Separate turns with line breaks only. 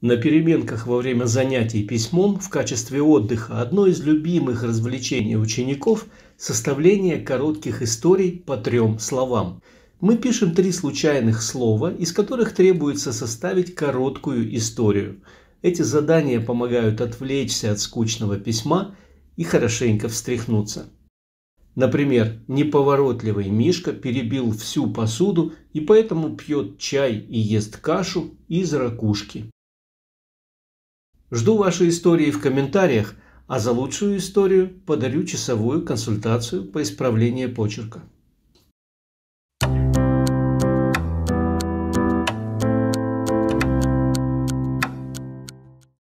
На переменках во время занятий письмом в качестве отдыха одно из любимых развлечений учеников – составление коротких историй по трем словам. Мы пишем три случайных слова, из которых требуется составить короткую историю. Эти задания помогают отвлечься от скучного письма и хорошенько встряхнуться. Например, неповоротливый Мишка перебил всю посуду и поэтому пьет чай и ест кашу из ракушки. Жду ваши истории в комментариях, а за лучшую историю подарю часовую консультацию по исправлению почерка.